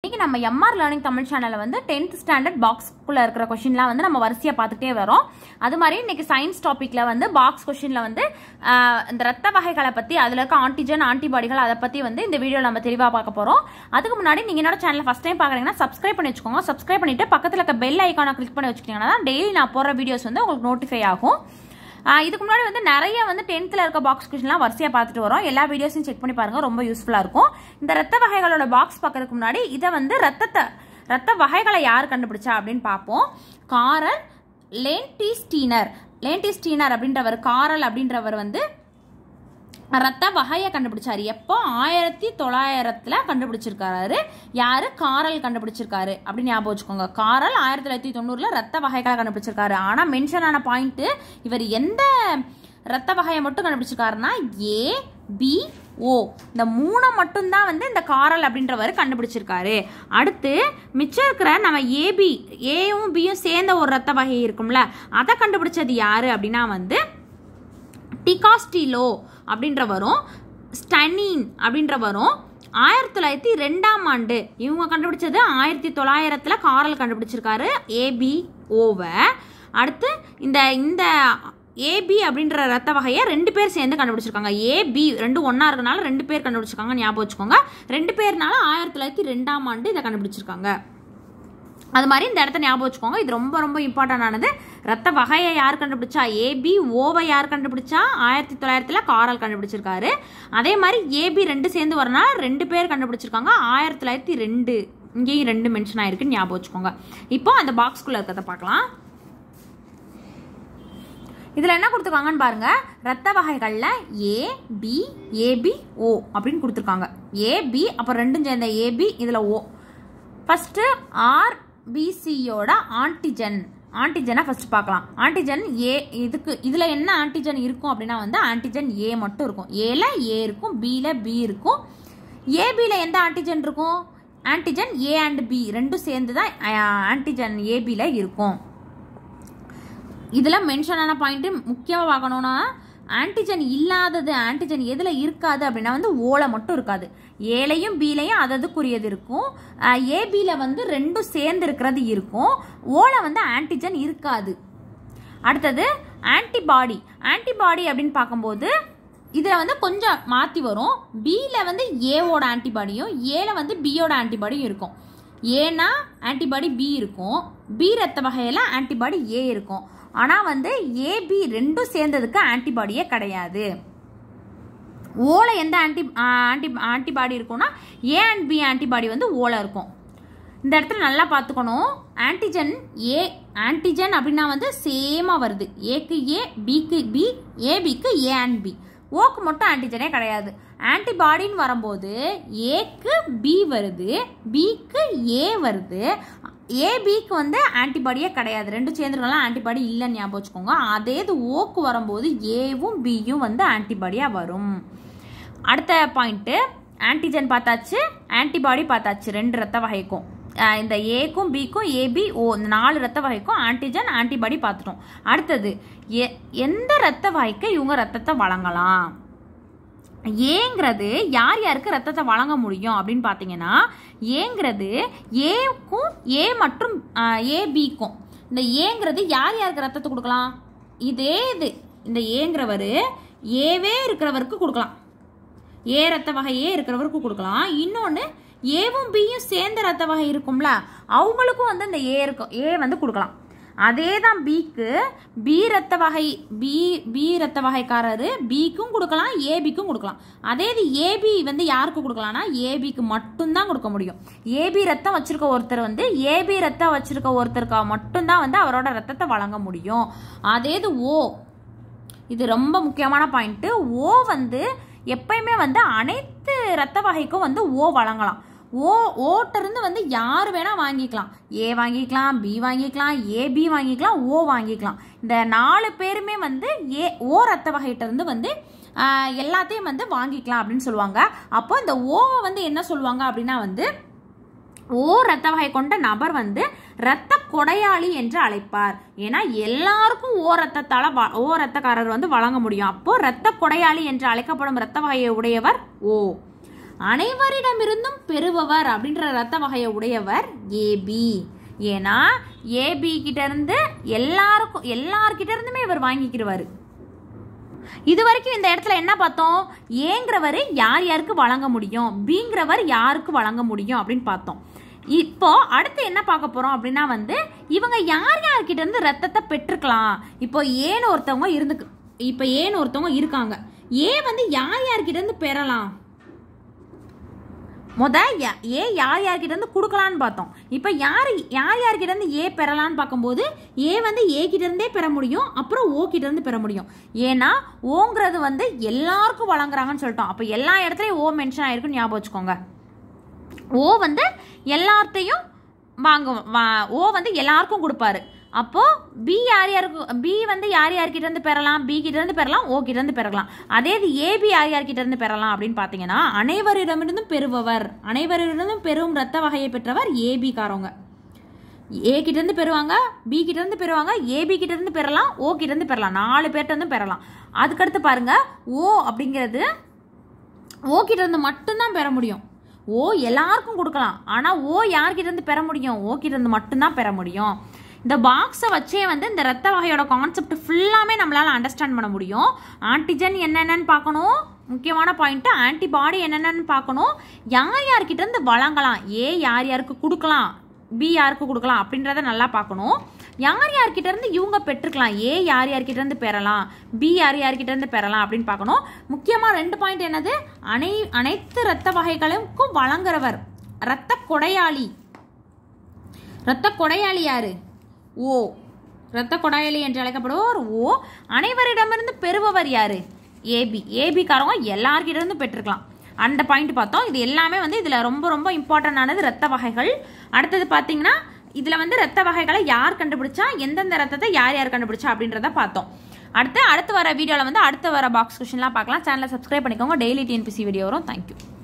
இன்றைக்கி நம்ம MR learning Tamil சேனலில் வந்து டென்த் ஸ்டாண்டர்ட் பாக்ஸ்க்குள்ளே இருக்கிற கொஷின்லாம் வந்து நம்ம வரிசையாக பார்த்துட்டே வரோம் அது மாதிரி இன்றைக்கி சயின்ஸ் டாப்பிக்கில் வந்து பாக்ஸ் கொஷினில் வந்து இந்த ரத்த வகைகளை பற்றி அதில் இருக்க ஆன்டிஜன் ஆன்டிபாடிகள் அதை பற்றி வந்து இந்த வீடியோவில் நம்ம தெளிவாக பார்க்க போகிறோம் அதுக்கு முன்னாடி நீங்கள் என்னோட சேனலை ஃபஸ்ட் டைம் பார்க்குறீங்கன்னா சப்ஸ்கிரைப் பண்ணி வச்சுக்கோங்க சப்ஸ்கிரைப் பண்ணிவிட்டு பக்கத்தில் இருக்க பெல் ஐக்கானை கிளிக் பண்ணி வச்சுக்கிட்டிங்கன்னா டெய்லி நான் போகிற வீடியோஸ் வந்து உங்களுக்கு நோட்டிஃபை ஆகும் இதுக்கு முன்னாடி வந்து நிறைய வந்து டென்த்தில் இருக்க பாக்ஸ் கொஷின்லாம் வரிசையாக பார்த்துட்டு வரோம் எல்லா வீடியோஸையும் செக் பண்ணி பாருங்கள் ரொம்ப யூஸ்ஃபுல்லாக இருக்கும் இந்த ரத்த வகைகளோட பாக்ஸ் பார்க்கறதுக்கு முன்னாடி இதை வந்து ரத்தத்தை ரத்த வகைகளை யார் கண்டுபிடிச்சா அப்படின்னு பார்ப்போம் காரல் லேன்டி ஸ்டீனர் லேன்டி ஸ்டீனர் அப்படின்றவர் காரல் அப்படின்றவர் வந்து ரத்த வகையை கண்டுபிடிச்சாரு எப்போ ஆயிரத்தி தொள்ளாயிரத்தில் கண்டுபிடிச்சிருக்காரு யார் காரல் கண்டுபிடிச்சிருக்காரு அப்படின்னு ஞாபகம் வச்சுக்கோங்க காரல் ஆயிரத்தி தொள்ளாயிரத்தி தொண்ணூறில் ரத்த வகைகளை கண்டுபிடிச்சிருக்காரு ஆனால் மென்ஷன் ஆன பாயிண்ட்டு இவர் எந்த ரத்த வகையை மட்டும் கண்டுபிடிச்சிருக்காருன்னா ஏ பி ஓ இந்த மூணை மட்டும்தான் வந்து இந்த காரல் அப்படின்றவர் கண்டுபிடிச்சிருக்காரு அடுத்து மிச்சம் இருக்கிற நம்ம ஏபி ஏவும் பியும் சேர்ந்த ஒரு ரத்த வகை இருக்கும்ல அதை கண்டுபிடிச்சது யார் அப்படின்னா வந்து டிகாஸ்டிலோ அப்படின்ற வரும் ஸ்டனின் அப்படின்ற வரும் ஆயிரத்தி தொள்ளாயிரத்தி ரெண்டாம் ஆண்டு இவங்க கண்டுபிடிச்சது ஆயிரத்தி தொள்ளாயிரத்தில் காரல் கண்டுபிடிச்சிருக்காரு ஏபி ஓவை அடுத்து இந்த இந்த ஏபி அப்படின்ற ரத்த வகையை ரெண்டு பேர் சேர்ந்து கண்டுபிடிச்சிருக்காங்க ஏபி ரெண்டு ஒன்றா இருக்கனால ரெண்டு பேர் கண்டுபிடிச்சிருக்காங்க ஞாபகம் வச்சுக்கோங்க ரெண்டு பேர்னால ஆயிரத்தி தொள்ளாயிரத்தி ரெண்டாம் ஆண்டு இதை கண்டுபிடிச்சிருக்காங்க அது மாதிரி இந்த இடத்த ஞாபகம் வச்சுக்கோங்க இது ரொம்ப ரொம்ப இம்பார்ட்டன்டானது ரத்த வகையை யார் கண்டுபிடிச்சா ஏபி ஓவை யார் கண்டுபிடிச்சா ஆயிரத்தி தொள்ளாயிரத்தில் காரல் கண்டுபிடிச்சிருக்காரு அதே மாதிரி ஏபி ரெண்டு சேர்ந்து வரனால ரெண்டு பேர் கண்டுபிடிச்சிருக்காங்க ஆயிரத்தி தொள்ளாயிரத்தி ரெண்டு இங்கேயும் ரெண்டு மென்ஷன் ஆயிருக்குன்னு ஞாபகம் வச்சுக்கோங்க இப்போ அந்த பாக்ஸ்குள்ளே இருக்கிறத பார்க்கலாம் இதில் என்ன கொடுத்துருக்காங்கன்னு பாருங்கள் ரத்த வகைகளில் ஏ பி ஏபி ஓ அப்படின்னு கொடுத்துருக்காங்க ஏபி அப்புறம் ரெண்டும் சேர்ந்த ஏபி இதில் ஓ ஃபஸ்ட்டு ஆர்பிசியோட ஆன்டிஜென் ஆன்டிஜனை ஃபஸ்ட்டு பார்க்கலாம் ஆன்டிஜன் ஏ இதுக்கு இதில் என்ன ஆன்டிஜன் இருக்கும் அப்படின்னா வந்து ஆன்டிஜன் ஏ மட்டும் இருக்கும் ஏல ஏ இருக்கும் பியில் பி இருக்கும் ஏபியில் எந்த ஆன்டிஜன் இருக்கும் ஆன்டிஜன் ஏ அண்ட் பி ரெண்டும் சேர்ந்து தான் ஆன்டிஜன் ஏபியில் இருக்கும் இதில் மென்ஷனான பாயிண்ட்டு முக்கியமாக பார்க்கணுன்னா ஆன்டிஜன் இல்லாதது ஆன்டிஜன் எதில் இருக்காது அப்படின்னா வந்து ஓலை மட்டும் இருக்காது ஏலையும் பீலையும் அததுக்குரியது இருக்கும் ஏபியில் வந்து ரெண்டும் சேர்ந்து இருக்கிறது இருக்கும் ஓலை வந்து ஆன்டிஜன் இருக்காது அடுத்தது ஆன்டிபாடி ஆன்டிபாடி அப்படின்னு பார்க்கும்போது இதில் வந்து கொஞ்சம் மாற்றி வரும் பியில் வந்து ஏவோட ஆன்டிபாடியும் ஏல வந்து பியோட ஆன்டிபாடியும் இருக்கும் ஏன்னா ஆன்டிபாடி பி இருக்கும் பி ரத்த வகையில் ஆன்டிபாடி ஏ இருக்கும் ஆனால் வந்து ஏபி ரெண்டும் சேர்ந்ததுக்கு ஆன்டிபாடியே கிடையாது ஓலை எந்த ஆன்டி ஆன்டி ஆன்டிபாடி இருக்கும்னா ஏ அண்ட் பி ஆன்டிபாடி வந்து ஓலை இருக்கும் இந்த இடத்துல நல்லா பார்த்துக்கணும் ஆன்டிஜன் ஏ ஆன்டிஜன் அப்படின்னா வந்து சேமாக வருது ஏக்கு ஏ பிக்கு பி ஏபிக்கு ஏ அண்ட் பி ஓக்கு மட்டும் ஆன்டிஜனே கிடையாது ஆன்டிபாடின்னு வரும்போது ஏக்கு பி வருது பிக்கு ஏ வருது ஏபிக்கு வந்து ஆன்டிபாடியே கிடையாது ரெண்டு சேர்ந்துருக்கலாம் ஆன்டிபாடி இல்லைன்னு ஞாபகம் வச்சுக்கோங்க அதே இது ஓக்கு வரும்போது ஏவும் பியும் வந்து ஆன்டிபாடியாக வரும் அடுத்த பாயிண்ட்டு ஆன்டிஜன் பார்த்தாச்சு ஆன்டிபாடி பார்த்தாச்சு ரெண்டு ரத்த வகைக்கும் இந்த ஏக்கும் பிக்கும் ஏபி ஓ இந்த நாலு ரத்த வகைக்கும் ஆன்டிஜன் ஆன்டிபாடி பார்த்துட்டோம் அடுத்தது எ எந்த ரத்த வகைக்கு இவங்க ரத்தத்தை வழங்கலாம் ஏங்கிறது யார் யாருக்கு ரத்தத்தை வழங்க முடியும் அப்படின்னு பார்த்தீங்கன்னா ஏங்கிறது ஏக்கும் ஏ மற்றும் ஏ பிக்கும் இந்த ஏங்கிறது யார் யாருக்கு ரத்தத்தை கொடுக்கலாம் இதே இது இந்த ஏங்கிறவர் ஏவே இருக்கிறவருக்கு கொடுக்கலாம் ஏ ரத்த வகையே இருக்கிறவருக்கு கொடுக்கலாம் இன்னொன்று ஏவும் பியும் சேர்ந்த ரத்த வகை இருக்கும்ல அவங்களுக்கும் வந்து அந்த ஏ இருக்கும் ஏ வந்து கொடுக்கலாம் அதே தான் பிக்கு பி ரத்த வகை பி பி ரத்த வகைக்காரரு பிக்கும் கொடுக்கலாம் ஏபிக்கும் கொடுக்கலாம் அதே இது ஏபி வந்து யாருக்கு கொடுக்கலாம்னா ஏபிக்கு மட்டும்தான் கொடுக்க முடியும் ஏபி ரத்தம் வச்சிருக்க ஒருத்தர் வந்து ஏபி ரத்தம் வச்சிருக்க ஒருத்தருக்காக மட்டும்தான் வந்து அவரோட ரத்தத்தை வழங்க முடியும் அதே இது ஓ இது ரொம்ப முக்கியமான பாயிண்ட்டு ஓ வந்து எப்பயுமே வந்து அனைத்து ரத்த வகைக்கும் வந்து ஓ வழங்கலாம் ஓ ஓட்டருந்து வந்து யார் வேணால் வாங்கிக்கலாம் ஏ வாங்கிக்கலாம் பி வாங்கிக்கலாம் ஏபி வாங்கிக்கலாம் ஓ வாங்கிக்கலாம் இந்த நாலு பேருமே வந்து ஏ ஓ ரத்த வகையிட்டிருந்து வந்து எல்லாத்தையும் வந்து வாங்கிக்கலாம் அப்படின்னு சொல்லுவாங்க அப்போ இந்த ஓவை வந்து என்ன சொல்லுவாங்க அப்படின்னா வந்து ஓ ரத்த வகை கொண்ட நபர் வந்து இரத்த கொடையாளி என்று அழைப்பார் ஏன்னா எல்லாருக்கும் ஓ ரத்தத்தால் ஓ ரத்தக்காரர் வந்து வழங்க முடியும் அப்போ ரத்த கொடையாளி என்று அழைக்கப்படும் ரத்த வகையை உடையவர் ஓ அனைவரிடமிருந்தும் பெறுபவர் அப்படின்ற ரத்த வகையை உடையவர் ஏபி ஏன்னா ஏபி இருந்து எல்லாருக்கும் எல்லார்கிட்ட இருந்துமே இவர் வாங்கிக்கிடுவார் இது வரைக்கும் இந்த இடத்துல என்ன பார்த்தோம் ஏங்கிறவர் யார் யாருக்கு வழங்க முடியும் பிங்கிறவர் யாருக்கு வழங்க முடியும் அப்படின்னு பார்த்தோம் இப்போ அடுத்து என்ன பார்க்க போகிறோம் அப்படின்னா வந்து இவங்க யார் யார்கிட்ட இருந்து ரத்தத்தை பெற்றுக்கலாம் இப்போ ஏன்னு ஒருத்தவங்க இருந்து இப்போ ஏன்னு ஒருத்தவங்க இருக்காங்க ஏன் வந்து யார் யார்கிட்ட இருந்து பெறலாம் முத ஏ யார் யார்கிட்டேருந்து கொடுக்கலான்னு பார்த்தோம் இப்போ யார் யார் யார்கிட்டேருந்து ஏ பெறலான்னு பார்க்கும்போது ஏ வந்து ஏ இருந்தே பெற முடியும் அப்புறம் ஓ கிட்டேருந்து பெற முடியும் ஏன்னா ஓங்கிறது வந்து எல்லாருக்கும் வழங்குறாங்கன்னு சொல்லிட்டோம் அப்போ எல்லா இடத்துலையும் ஓ மென்ஷன் ஆகிருக்குன்னு ஞாபகம் வச்சுக்கோங்க ஓ வந்து எல்லாத்தையும் வாங்க ஓ வந்து எல்லாருக்கும் கொடுப்பாரு அப்போது பி யார் யாருக்கு பி வந்து யார் யார்கிட்டேருந்து பெறலாம் பி கிட்டேருந்து பெறலாம் ஓ கிட்டேருந்து பெறலாம் அதே இது ஏபி யார் யார்கிட்டேருந்து பெறலாம் அப்படின்னு பார்த்தீங்கன்னா அனைவரிடமிருந்தும் பெறுபவர் அனைவரிடமிருந்தும் பெறும் ரத்த வகையை பெற்றவர் ஏபி காரவங்க ஏ கிட்டேருந்து பெறுவாங்க பி கிட்டேருந்து பெறுவாங்க ஏபி கிட்டேருந்து பெறலாம் ஓ கிட்டேருந்து பெறலாம் நாலு இருந்து பெறலாம் அதுக்கடுத்து பாருங்கள் ஓ அப்படிங்கிறது ஓ கிட்டேருந்து மட்டும்தான் பெற முடியும் ஓ எல்லாருக்கும் கொடுக்கலாம் ஆனால் ஓ யார்கிட்டேருந்து பெற முடியும் ஓ கிட்டேருந்து மட்டும்தான் பெற முடியும் இந்த பாக்ஸை வச்சே வந்து இந்த ரத்த வகையோட கான்செப்ட் ஃபுல்லாமே நம்மளால் அண்டர்ஸ்டாண்ட் பண்ண முடியும் ஆன்டிஜன் என்னென்னு பார்க்கணும் முக்கியமான பாயிண்ட்டு ஆன்டிபாடி என்னென்னு பார்க்கணும் யார் யார்கிட்ட இருந்து வழங்கலாம் ஏ யார் யாருக்கு கொடுக்கலாம் பி யாருக்கு கொடுக்கலாம் அப்படின்றத நல்லா பார்க்கணும் யார் யார்கிட்ட இருந்து இவங்க பெற்றுக்கலாம் ஏ யார் யார்கிட்ட இருந்து பெறலாம் பி யார் யார்கிட்ட இருந்து பெறலாம் அப்படின்னு பார்க்கணும் முக்கியமாக ரெண்டு பாயிண்ட் என்னது அனை அனைத்து இரத்த வகைகளுக்கும் வழங்குறவர் இரத்த கொடையாளி இரத்த கொடையாளி யாரு ஓ இரத்த கொடாயலி என்று அழைக்கப்படுவோர் ஓ அனைவரிடமிருந்து பெறுபவர் யார் ஏபி ஏபிக்காரவங்க எல்லார்கிட்டருந்து பெற்றிருக்கலாம் அந்த பாயிண்ட் பார்த்தோம் இது எல்லாமே வந்து இதில் ரொம்ப ரொம்ப இம்பார்ட்டண்டானது இரத்த வகைகள் அடுத்தது பார்த்தீங்கன்னா இதில் வந்து ரத்த வகைகளை யார் கண்டுபிடிச்சா எந்தெந்த ரத்தத்தை யார் யார் கண்டுபிடிச்சா அப்படின்றத பார்த்தோம் அடுத்து அடுத்து வர வீடியோவில் வந்து அடுத்து வர பாக்ஸ் கொஷின்லாம் பார்க்கலாம் சேனலை சப்ஸ்கிரைப் பண்ணிக்கோங்க டெய்லி டிஎன்பிசி வீடியோ வரும் தேங்க்யூ